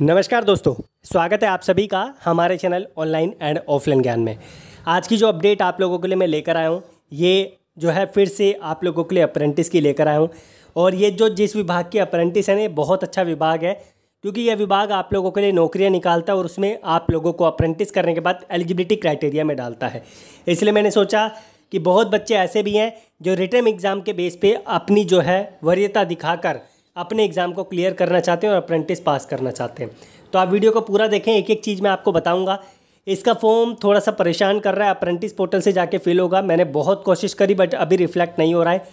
नमस्कार दोस्तों स्वागत है आप सभी का हमारे चैनल ऑनलाइन एंड ऑफलाइन ज्ञान में आज की जो अपडेट आप लोगों के लिए मैं लेकर आया हूँ ये जो है फिर से आप लोगों के लिए अप्रेंटिस की लेकर आया हूँ और ये जो जिस विभाग की अप्रेंटिस है ना बहुत अच्छा विभाग है क्योंकि यह विभाग आप लोगों के लिए नौकरियाँ निकालता है और उसमें आप लोगों को अप्रेंटिस करने के बाद एलिजिबिलिटी क्राइटेरिया में डालता है इसलिए मैंने सोचा कि बहुत बच्चे ऐसे भी हैं जो रिटर्न एग्ज़ाम के बेस पे अपनी जो है वरीयता दिखाकर अपने एग्ज़ाम को क्लियर करना चाहते हैं और अप्रेंटिस पास करना चाहते हैं तो आप वीडियो को पूरा देखें एक एक चीज़ मैं आपको बताऊँगा इसका फॉर्म थोड़ा सा परेशान कर रहा है अप्रेंटिस पोर्टल से जाके फिल होगा मैंने बहुत कोशिश करी बट अभी रिफ्लेक्ट नहीं हो रहा है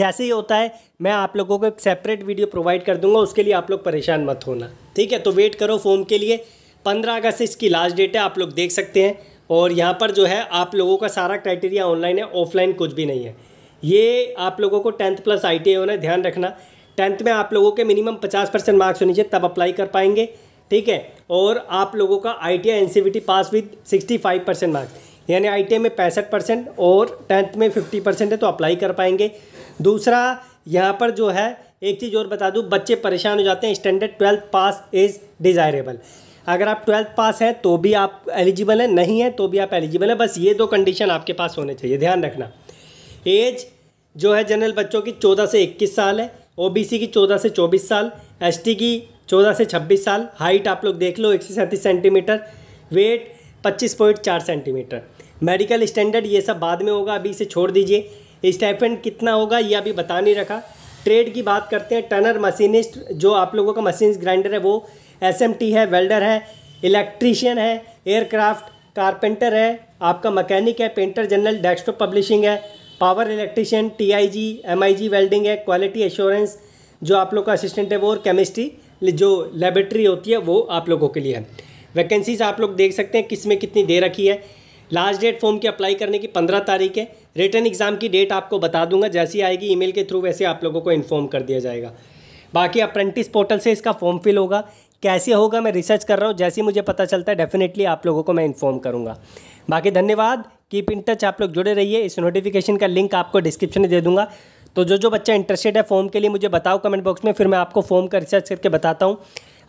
जैसे ही होता है मैं आप लोगों को एक सेपरेट वीडियो प्रोवाइड कर दूंगा उसके लिए आप लोग परेशान मत होना ठीक है तो वेट करो फॉर्म के लिए पंद्रह अगस्त से इसकी लास्ट डेट है आप लोग देख सकते हैं और यहाँ पर जो है आप लोगों का सारा क्राइटेरिया ऑनलाइन है ऑफलाइन कुछ भी नहीं है ये आप लोगों को टेंथ प्लस आई होना ध्यान रखना टेंथ में आप लोगों के मिनिमम पचास परसेंट मार्क्स होने चाहिए तब अप्लाई कर पाएंगे ठीक है और आप लोगों का आई टी आई एन pass with sixty five percent marks यानी आई में पैंसठ परसेंट और टेंथ में फिफ्टी परसेंट है तो अप्लाई कर पाएंगे दूसरा यहाँ पर जो है एक चीज़ और बता दूँ बच्चे परेशान हो जाते हैं standard twelfth pass is desirable अगर आप ट्वेल्थ पास हैं तो भी आप एलिजिबल हैं नहीं हैं तो भी आप एलिजिबल हैं बस ये दो कंडीशन आपके पास होने चाहिए ध्यान रखना एज जो है जनरल बच्चों की चौदह से इक्कीस साल है ओबीसी की चौदह से चौबीस साल एसटी की चौदह से छब्बीस साल हाइट आप लोग देख लो एक सैंतीस सेंटीमीटर वेट पच्चीस पॉइंट चार सेंटीमीटर मेडिकल स्टैंडर्ड ये सब बाद में होगा अभी इसे छोड़ दीजिए स्टाइपेंड कितना होगा ये अभी बता नहीं रखा ट्रेड की बात करते हैं टनर मशीनिस्ट जो आप लोगों का मशीन ग्राइंडर है वो एसएमटी है वेल्डर है इलेक्ट्रीशियन है एयरक्राफ्ट कारपेंटर है आपका मकैनिक है पेंटर जनरल डेस्कटॉप पब्लिशिंग है power electrician TIG MIG welding है क्वालिटी एश्योरेंस जो आप लोग का असिस्टेंट है वो और केमिस्ट्री जो लेबोरेटरी होती है वो आप लोगों के लिए है वैकेंसीज आप लोग देख सकते हैं किस में कितनी दे रखी है लास्ट डेट फॉर्म की अप्लाई करने की पंद्रह तारीख है रिटर्न एग्ज़ाम की डेट आपको बता दूंगा जैसी आएगी ईमेल के थ्रू वैसे आप लोगों को इन्फॉर्म कर दिया जाएगा बाकी अप्रेंटिस पोर्टल से इसका फॉर्म फिल होगा कैसे होगा मैं रिसर्च कर रहा हूँ जैसे ही मुझे पता चलता है डेफिनेटली आप लोगों को मैं इन्फॉर्म करूँगा बाकी धन्यवाद कीप इन टच आप लोग जुड़े रहिए इस नोटिफिकेशन का लिंक आपको डिस्क्रिप्शन में दे दूँगा तो जो जो बच्चा इंटरेस्टेड है फॉर्म के लिए मुझे बताओ कमेंट बॉक्स में फिर मैं आपको फॉर्म का रिसर्च करके बताता हूँ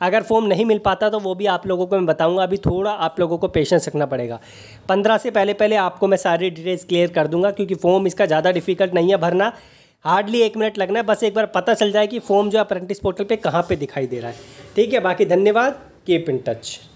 अगर फॉर्म नहीं मिल पाता तो वो भी आप लोगों को मैं बताऊंगा अभी थोड़ा आप लोगों को पेशेंस रखना पड़ेगा पंद्रह से पहले पहले आपको मैं सारी डिटेल्स क्लियर कर दूंगा क्योंकि फॉर्म इसका ज़्यादा डिफिकल्ट नहीं है भरना हार्डली एक मिनट लगना है बस एक बार पता चल जाए कि फॉर्म जो अप्रेंटिस पोर्टल पर कहाँ पर दिखाई दे रहा है ठीक है बाकी धन्यवाद कीप इन टच